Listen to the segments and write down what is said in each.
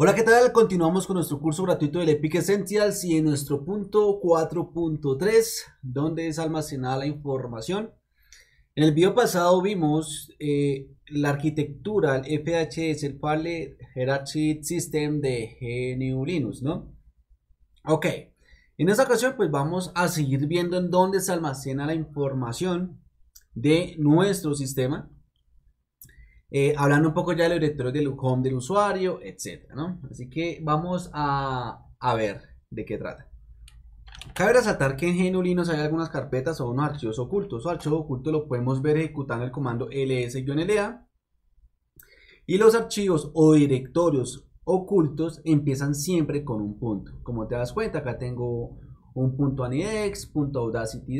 Hola, ¿qué tal? Continuamos con nuestro curso gratuito del Epic Essentials y en nuestro punto 4.3, donde es almacenada la información. En el video pasado vimos eh, la arquitectura, el FHS, el File Hierarchy System de GNU Linux, ¿no? Ok, en esta ocasión pues vamos a seguir viendo en dónde se almacena la información de nuestro sistema. Eh, hablando un poco ya de los directorios del home del usuario, etcétera, ¿no? Así que vamos a, ver de qué trata. Cabe resaltar que en GNU Linux hay algunas carpetas o unos archivos ocultos. O archivo oculto lo podemos ver ejecutando el comando ls-la. Y los archivos o directorios ocultos empiezan siempre con un punto. Como te das cuenta, acá tengo un punto .anidex, punto .audacity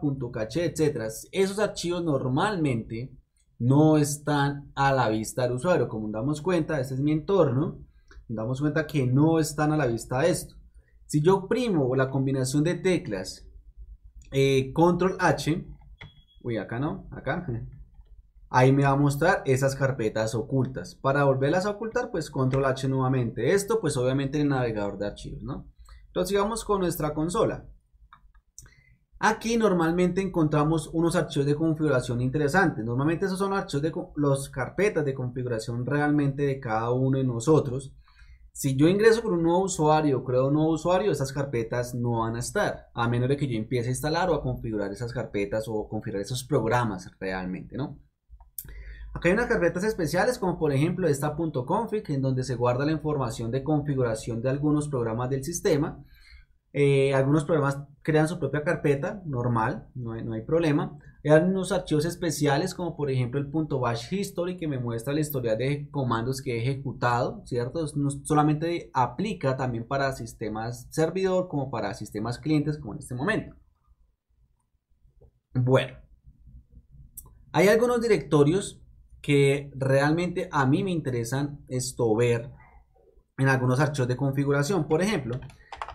punto .cache, etcétera. Esos archivos normalmente no están a la vista del usuario. Como damos cuenta, este es mi entorno, damos cuenta que no están a la vista de esto. Si yo primo la combinación de teclas eh, control H, uy, acá no, acá, ahí me va a mostrar esas carpetas ocultas. Para volverlas a ocultar, pues control H nuevamente. Esto, pues obviamente en el navegador de archivos, ¿no? Entonces, sigamos con nuestra consola. Aquí normalmente encontramos unos archivos de configuración interesantes. Normalmente esos son los archivos de las carpetas de configuración realmente de cada uno de nosotros. Si yo ingreso con un nuevo usuario, creo un nuevo usuario, esas carpetas no van a estar, a menos de que yo empiece a instalar o a configurar esas carpetas o configurar esos programas realmente, ¿no? Acá hay unas carpetas especiales como por ejemplo esta .config en donde se guarda la información de configuración de algunos programas del sistema. Eh, algunos programas crean su propia carpeta, normal, no hay, no hay problema. Hay unos archivos especiales como por ejemplo el punto bash history que me muestra la historia de comandos que he ejecutado, ¿cierto? solamente aplica también para sistemas servidor como para sistemas clientes como en este momento. Bueno, hay algunos directorios que realmente a mí me interesan esto ver en algunos archivos de configuración. Por ejemplo,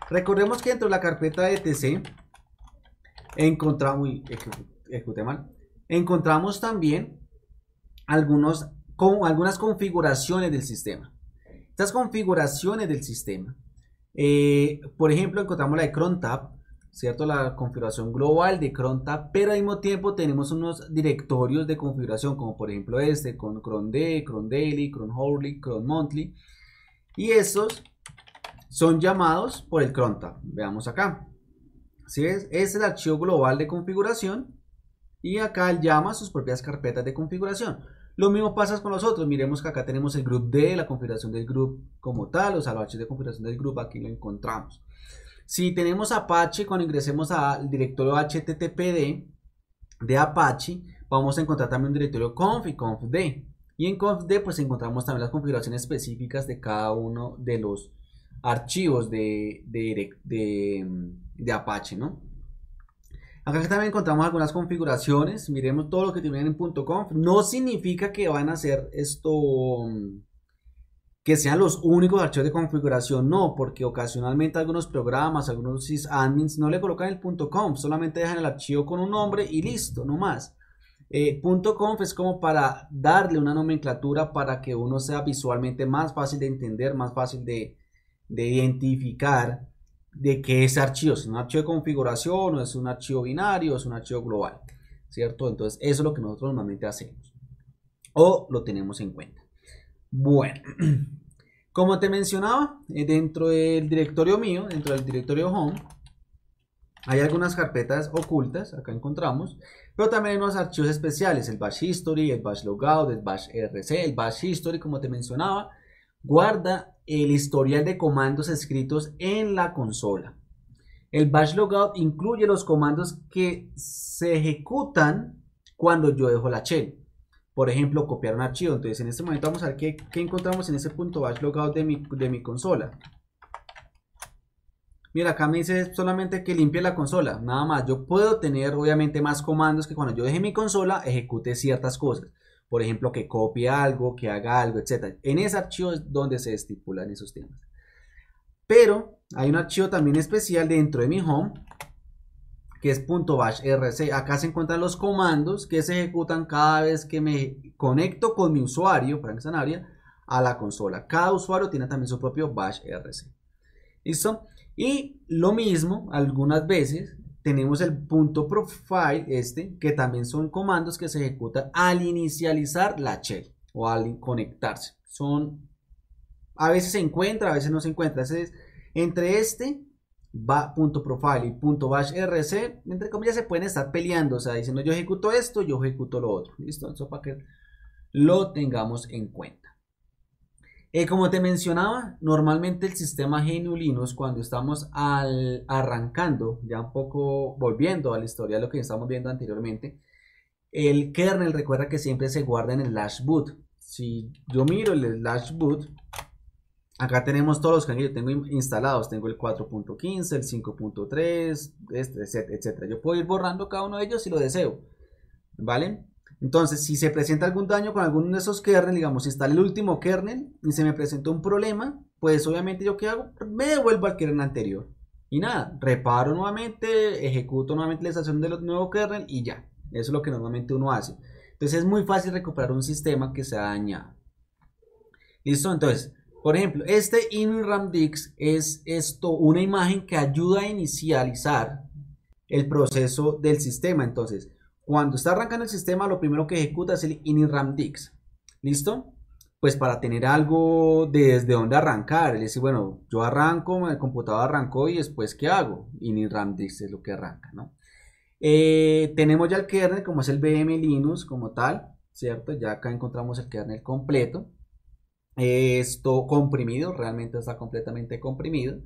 Recordemos que dentro de la carpeta de etc encontramos, encontramos también algunos, algunas configuraciones del sistema. Estas configuraciones del sistema, eh, por ejemplo, encontramos la de crontab, ¿cierto? La configuración global de crontab, pero al mismo tiempo tenemos unos directorios de configuración, como por ejemplo este, con crond, CronDaily, cron daily, y estos son llamados por el cronta. Veamos acá. si es? es el archivo global de configuración y acá él llama sus propias carpetas de configuración. Lo mismo pasa con los otros. Miremos que acá tenemos el group D, la configuración del group como tal, o sea, los archivos de configuración del group aquí lo encontramos. Si tenemos Apache, cuando ingresemos al directorio httpd de Apache, vamos a encontrar también un directorio conf y confd. Y en confd pues encontramos también las configuraciones específicas de cada uno de los archivos de, de, Apache, ¿no? Acá también encontramos algunas configuraciones. Miremos todo lo que tienen en .conf. No significa que van a ser esto que sean los únicos archivos de configuración, no, porque ocasionalmente algunos programas, algunos sysadmins no le colocan el .conf, solamente dejan el archivo con un nombre y listo, no más. Eh, .conf es como para darle una nomenclatura para que uno sea visualmente más fácil de entender, más fácil de, de identificar de qué es archivo, es un archivo de configuración o es un archivo binario, o es un archivo global, ¿cierto? Entonces eso es lo que nosotros normalmente hacemos o lo tenemos en cuenta. Bueno, como te mencionaba, eh, dentro del directorio mío, dentro del directorio home, hay algunas carpetas ocultas, acá encontramos, pero también hay unos archivos especiales, el bash history, el bash logout, el bash rc, el bash history, como te mencionaba, guarda el historial de comandos escritos en la consola. El bash logout incluye los comandos que se ejecutan cuando yo dejo la shell. Por ejemplo, copiar un archivo. Entonces, en este momento vamos a ver qué, encontramos en ese punto bash logout de mi consola. Mira, acá me dice solamente que limpie la consola, nada más. Yo puedo tener obviamente más comandos que cuando yo deje mi consola ejecute ciertas cosas por ejemplo, que copie algo, que haga algo, etcétera. En ese archivo es donde se estipulan esos temas. Pero hay un archivo también especial dentro de mi home que es .bashrc. Acá se encuentran los comandos que se ejecutan cada vez que me conecto con mi usuario, Frank Sanabria, a la consola. Cada usuario tiene también su propio bashrc. ¿Listo? Y lo mismo, algunas veces tenemos el punto .profile este, que también son comandos que se ejecutan al inicializar la shell o al conectarse. Son, a veces se encuentra, a veces no se encuentra. Entonces, entre este va, punto .profile y punto .bash rc, entre comillas, se pueden estar peleando, o sea, diciendo yo ejecuto esto, yo ejecuto lo otro. Listo, eso para que lo tengamos en cuenta. Eh, como te mencionaba, normalmente el sistema GNU Linux, cuando estamos arrancando, ya un poco volviendo a la historia de lo que estamos viendo anteriormente, el kernel recuerda que siempre se guarda en el slash boot. Si yo miro el slash boot, acá tenemos todos los que tengo instalados. Tengo el 4.15, el 5.3, este, etc. etcétera. Yo puedo ir borrando cada uno de ellos si lo deseo. ¿Vale? Entonces, si se presenta algún daño con alguno de esos kernels, digamos, si está el último kernel y se me presenta un problema, pues obviamente yo qué hago? Me devuelvo al kernel anterior. Y nada, reparo nuevamente, ejecuto nuevamente la estación del nuevo kernel y ya. Eso es lo que normalmente uno hace. Entonces es muy fácil recuperar un sistema que se ha dañado. Listo, entonces, por ejemplo, este Dix es esto, una imagen que ayuda a inicializar el proceso del sistema. Entonces, cuando está arrancando el sistema, lo primero que ejecuta es el dix ¿Listo? Pues para tener algo desde donde arrancar. Es decir, bueno, yo arranco, el computador arrancó y después, ¿qué hago? Initramdix es lo que arranca, ¿no? Eh, tenemos ya el kernel, como es el BM Linux, como tal, ¿cierto? Ya acá encontramos el kernel completo. esto comprimido, realmente está completamente comprimido.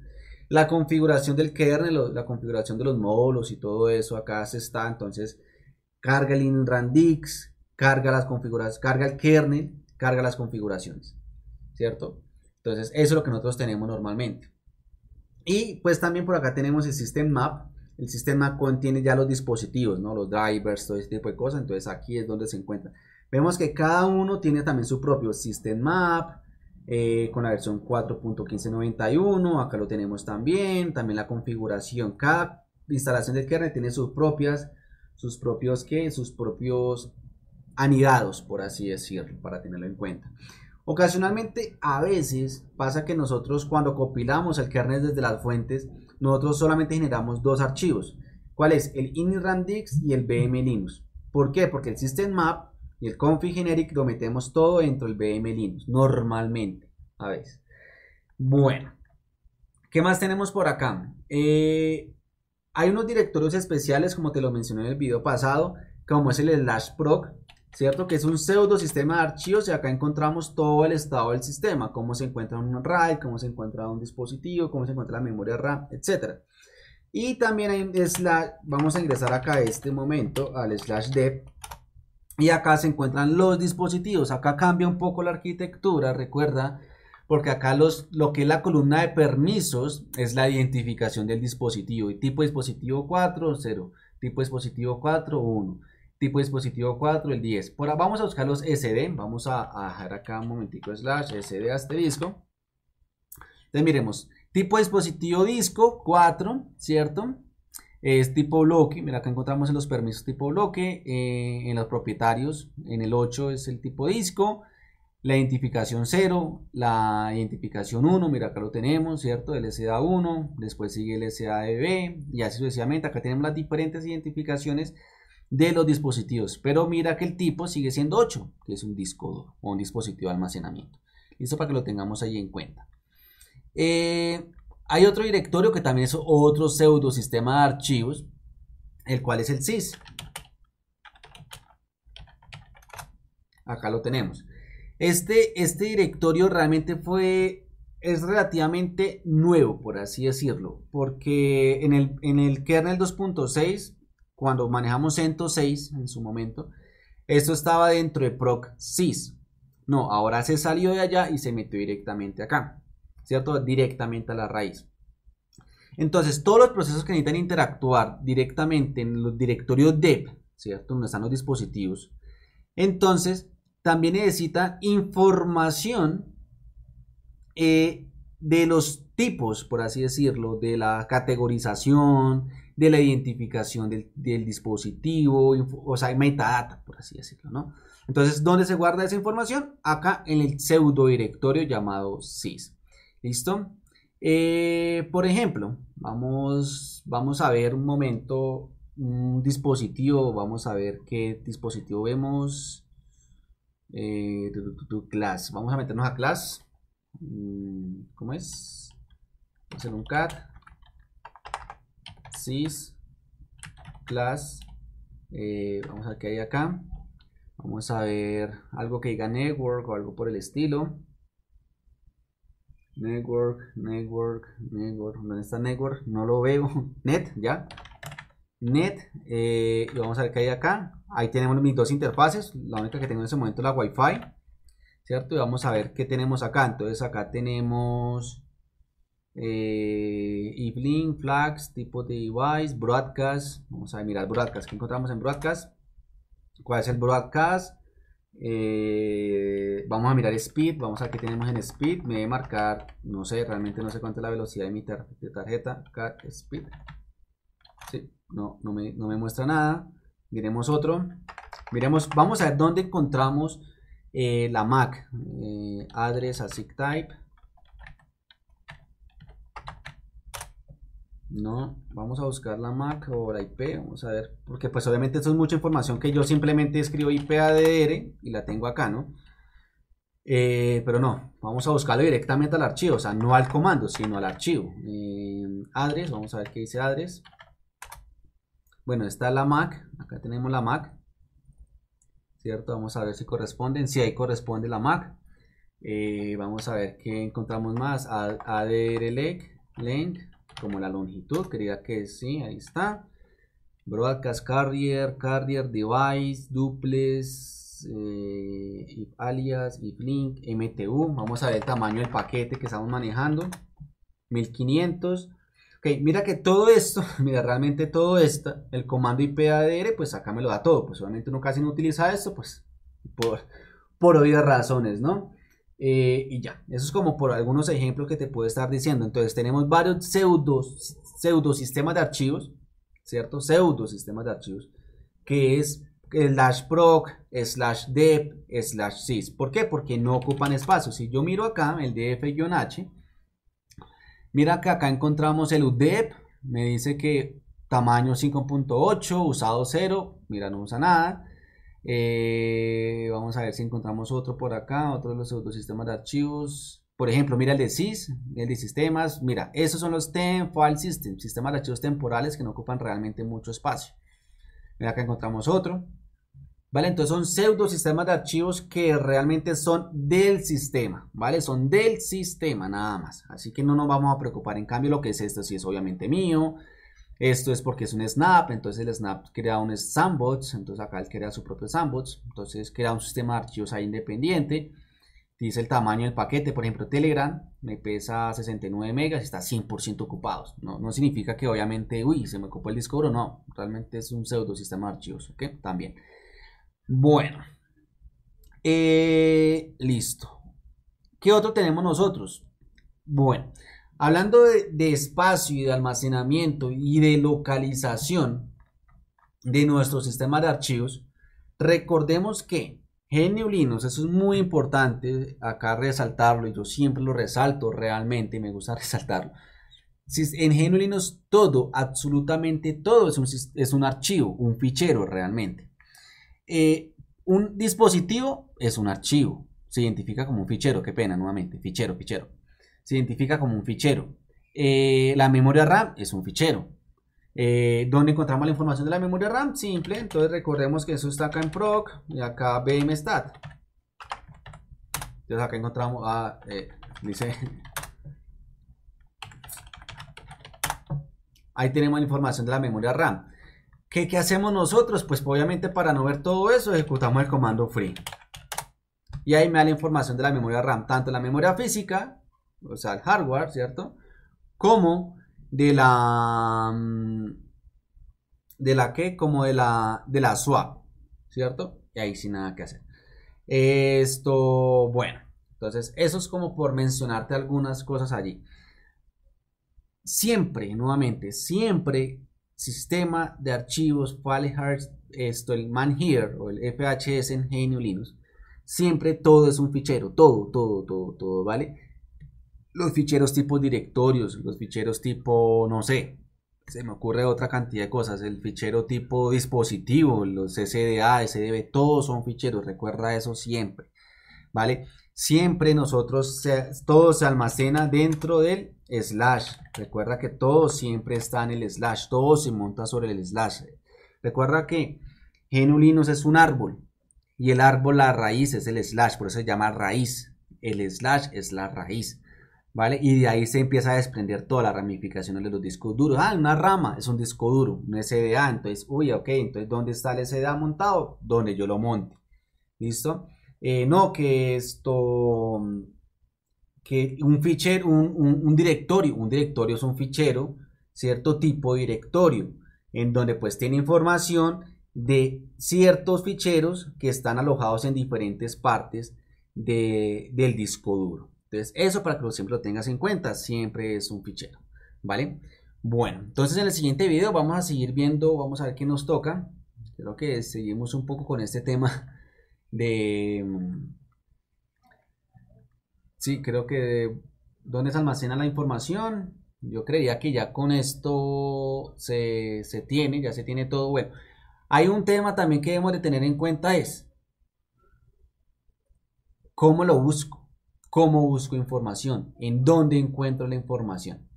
La configuración del kernel, la configuración de los módulos y todo eso acá se está. Entonces, carga el inrandix, carga las configuraciones, carga el kernel, carga las configuraciones, ¿cierto? Entonces, eso es lo que nosotros tenemos normalmente. Y pues también por acá tenemos el system map. El sistema contiene ya los dispositivos, ¿no? Los drivers, todo ese tipo de cosas. Entonces, aquí es donde se encuentra. Vemos que cada uno tiene también su propio system map. Eh, con la versión 4.1591, acá lo tenemos también, también la configuración, cada instalación del kernel tiene sus propias sus propios qué, sus propios anidados, por así decirlo, para tenerlo en cuenta. Ocasionalmente, a veces pasa que nosotros cuando compilamos el kernel desde las fuentes, nosotros solamente generamos dos archivos. ¿Cuál es? El initramdix y el bm ¿Por qué? Porque el system map y el config generic lo metemos todo dentro del bm normalmente, a veces. Bueno, ¿qué más tenemos por acá? Eh, hay unos directorios especiales, como te lo mencioné en el video pasado, como es el slash proc, ¿cierto? Que es un pseudo sistema de archivos y acá encontramos todo el estado del sistema, cómo se encuentra un RAID, cómo se encuentra un dispositivo, cómo se encuentra la memoria RAM, etc. Y también hay un slash, vamos a ingresar acá a este momento al slash dev y acá se encuentran los dispositivos, acá cambia un poco la arquitectura, recuerda porque acá los, lo que es la columna de permisos es la identificación del dispositivo, y tipo dispositivo 4, 0, tipo dispositivo 4, 1, tipo dispositivo 4, el 10. Por vamos a buscar los SD, vamos a, dejar acá un momentico slash SD asterisco. Entonces miremos, tipo dispositivo disco 4, ¿cierto? es tipo bloque, mira acá encontramos en los permisos tipo bloque, eh, en los propietarios, en el 8 es el tipo disco, la identificación 0, la identificación 1, mira acá lo tenemos, ¿cierto? El SDA1, después sigue el B, y así sucesivamente. Acá tenemos las diferentes identificaciones de los dispositivos, pero mira que el tipo sigue siendo 8, que es un disco o un dispositivo de almacenamiento. Listo para que lo tengamos ahí en cuenta. Eh, hay otro directorio que también es otro pseudo sistema de archivos, el cual es el SIS. Acá lo tenemos. Este, este directorio realmente fue, es relativamente nuevo, por así decirlo, porque en el, en el kernel 2.6, cuando manejamos 106 en su momento, esto estaba dentro de proc sys. No, ahora se salió de allá y se metió directamente acá, ¿cierto? Directamente a la raíz. Entonces, todos los procesos que necesitan interactuar directamente en los directorios dev, ¿cierto? Donde están los dispositivos. Entonces, también necesita información eh, de los tipos, por así decirlo, de la categorización, de la identificación del, dispositivo, o sea, metadata, por así decirlo, ¿no? Entonces, ¿dónde se guarda esa información? Acá en el pseudo directorio llamado sys. ¿Listo? Eh, por ejemplo, vamos, vamos a ver un momento un dispositivo, vamos a ver qué dispositivo vemos. Eh, class. Vamos a meternos a class. Mm, ¿Cómo es? Vamos a hacer un cat. Sys. Class. Eh, vamos a ver qué hay acá. Vamos a ver algo que diga network o algo por el estilo. Network, network, network. ¿Dónde está network? No lo veo. Net, ya net eh, y vamos a ver qué hay acá ahí tenemos mis dos interfaces la única que tengo en este momento es la wifi cierto y vamos a ver qué tenemos acá entonces acá tenemos eh, flags tipo de device broadcast vamos a mirar broadcast ¿qué encontramos en broadcast cuál es el broadcast eh, vamos a mirar speed vamos a ver qué tenemos en speed me voy marcar no sé realmente no sé cuánta es la velocidad de mi tarjeta acá, speed no, no, me, no me muestra nada. Miremos otro. Miremos, vamos a ver dónde encontramos eh, la MAC. Eh, address ASIC type. No, vamos a buscar la MAC o la IP, vamos a ver, porque pues obviamente esto es mucha información que yo simplemente escribo IP ADR y la tengo acá, ¿no? Eh, pero no, vamos a buscarlo directamente al archivo, o sea, no al comando, sino al archivo. Eh, address, vamos a ver qué dice address. Bueno, está la MAC. Acá tenemos la MAC. ¿Cierto? Vamos a ver si corresponden. Si ahí corresponde la MAC. Eh, vamos a ver qué encontramos más. ADR length, como la longitud, quería que sí, ahí está. Broadcast carrier, carrier device, duples, eh, alias, if link, MTU. Vamos a ver el tamaño del paquete que estamos manejando. 1500. Ok, mira que todo esto, mira, realmente todo esto, el comando IPADR, pues acá me lo da todo. Pues obviamente uno casi no utiliza esto, pues por, por obvias razones, ¿no? Eh, y ya, eso es como por algunos ejemplos que te puedo estar diciendo. Entonces tenemos varios pseudo, pseudo sistemas de archivos, ¿cierto? Pseudo sistemas de archivos, que es slash proc, slash dep, slash sys. ¿Por qué? Porque no ocupan espacio. Si yo miro acá, el df-h, Mira que acá encontramos el UDEP, me dice que tamaño 5.8, usado 0, mira, no usa nada. Eh, vamos a ver si encontramos otro por acá, otro de los otros sistemas de archivos. Por ejemplo, mira el de SIS, el de sistemas. Mira, esos son los TEM file systems, sistemas de archivos temporales que no ocupan realmente mucho espacio. Mira, acá encontramos otro. ¿Vale? Entonces son pseudo sistemas de archivos que realmente son del sistema, ¿vale? Son del sistema nada más. Así que no nos vamos a preocupar. En cambio, lo que es esto sí es obviamente mío. Esto es porque es un snap, entonces el snap crea un sandbox, entonces acá él crea su propio sandbox, entonces crea un sistema de archivos ahí independiente. Dice el tamaño del paquete, por ejemplo, Telegram me pesa 69 megas y está 100% ocupado No, significa que obviamente, uy, se me ocupó el disco duro, no, realmente es un pseudo sistema de archivos, ¿ok? También. Bueno. Eh, listo. ¿Qué otro tenemos nosotros? Bueno, hablando de, espacio y de almacenamiento y de localización de nuestro sistema de archivos, recordemos que GNU Linux, eso es muy importante acá resaltarlo y yo siempre lo resalto realmente y me gusta resaltarlo. En GNU Linux todo, absolutamente todo es un archivo, un fichero realmente. Eh, un dispositivo es un archivo. Se identifica como un fichero. Qué pena, nuevamente. Fichero, fichero. Se identifica como un fichero. Eh, la memoria RAM es un fichero. Eh, ¿Dónde encontramos la información de la memoria RAM? Simple. Entonces recordemos que eso está acá en PROC y acá BMSTAT. Entonces acá encontramos, ah, dice ahí tenemos la información de la memoria RAM. ¿Qué, hacemos nosotros? Pues obviamente para no ver todo eso ejecutamos el comando free. Y ahí me da la información de la memoria RAM, tanto la memoria física, o sea, el hardware, ¿cierto? Como de la... Mm, ¿De la qué? Como de la, de la swap, ¿cierto? Y ahí sin nada que hacer. Esto, bueno. Entonces, eso es como por mencionarte algunas cosas allí. Siempre, nuevamente, siempre sistema de archivos FileHeart, esto el man here o el FHS en Genio Linux, siempre todo es un fichero, todo, todo, todo, todo, ¿vale? Los ficheros tipo directorios, los ficheros tipo, no sé, se me ocurre otra cantidad de cosas, el fichero tipo dispositivo, los SDA, SDB, todos son ficheros, recuerda eso siempre, ¿vale? Siempre nosotros, todo se almacena dentro del slash. Recuerda que todo siempre está en el slash, todo se monta sobre el slash. Recuerda que genulinos es un árbol y el árbol, la raíz es el slash, por eso se llama raíz. El slash es la raíz, ¿vale? Y de ahí se empieza a desprender todas las ramificaciones de los discos duros. Ah, una rama es un disco duro, un SDA. Entonces, uy, ok, entonces, ¿dónde está el SDA montado? Donde yo lo monte. ¿Listo? Eh, no, que esto que un fichero, un, directorio, un directorio es un fichero, cierto tipo de directorio, en donde pues tiene información de ciertos ficheros que están alojados en diferentes partes del disco duro. Entonces, eso para que lo siempre lo tengas en cuenta, siempre es un fichero, ¿vale? Bueno, entonces en el siguiente video vamos a seguir viendo, vamos a ver qué nos toca. Creo que seguimos un poco con este tema de Sí, creo que donde se almacena la información. Yo creía que ya con esto se, tiene, ya se tiene todo bueno. Hay un tema también que debemos de tener en cuenta es cómo lo busco, cómo busco información, en dónde encuentro la información,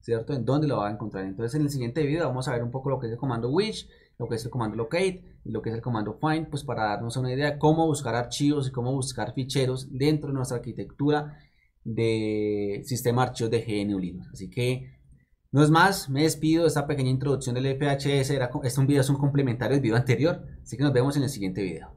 ¿cierto? En dónde lo va a encontrar. Entonces en el siguiente video vamos a ver un poco lo que es el comando WISH lo que es el comando locate y lo que es el comando find, pues para darnos una idea de cómo buscar archivos y cómo buscar ficheros dentro de nuestra arquitectura de sistema de archivos de GNU Linux. Así que no es más, me despido de esta pequeña introducción del FHS. Era, este video es un complementario del video anterior, así que nos vemos en el siguiente video.